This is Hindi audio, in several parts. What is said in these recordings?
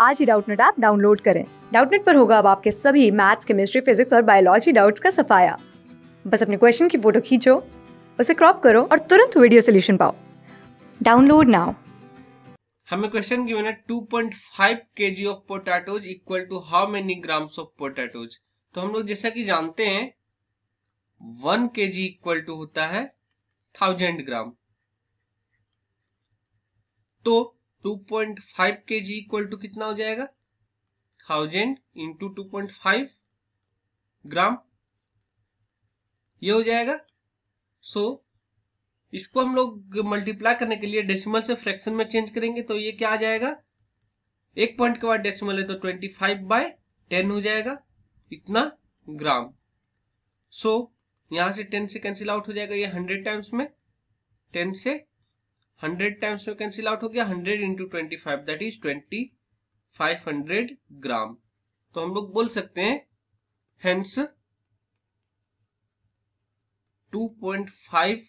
आज ही डाउटनेट ऐप डाउनलोड करें डाउटनेट पर होगा अब आपके सभी मैथ्स केमिस्ट्री फिजिक्स और बायोलॉजी डाउट्स का सफाया बस अपने क्वेश्चन की फोटो खींचो उसे क्रॉप करो और तुरंत वीडियो सोल्यूशन पाओ डाउनलोड नाउ हमें क्वेश्चन गिवन है 2.5 point KG of potatoes equal to how many grams of potatoes तो हम लोग जैसा कि जानते हैं वन के जी इक्वल टू होता है थाउजेंड ग्राम तो टू पॉइंट फाइव के जी इक्वल टू कितना हो जाएगा thousand into two point five gram ये हो जाएगा सो so, इसको हम लोग मल्टीप्लाई करने के लिए डेसिमल से फ्रैक्शन में चेंज करेंगे तो ये क्या आ जाएगा एक पॉइंट के बाद डेसिमल है तो ट्वेंटी फाइव बाय टेन हो जाएगा इतना ग्राम सो so, यहां से टेन से कैंसिल आउट हो जाएगा ये हंड्रेड टाइम्स में टेन से हंड्रेड टाइम्स में कैंसिल आउट हो गया hundred into twenty five that is twenty five hundred gram तो हम लोग बोल सकते हैं hence 2.5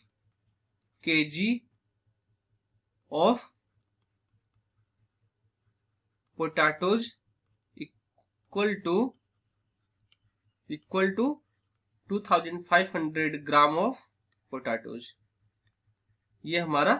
kg of potatoes equal to equal to 2500 gram of potatoes ये हमारा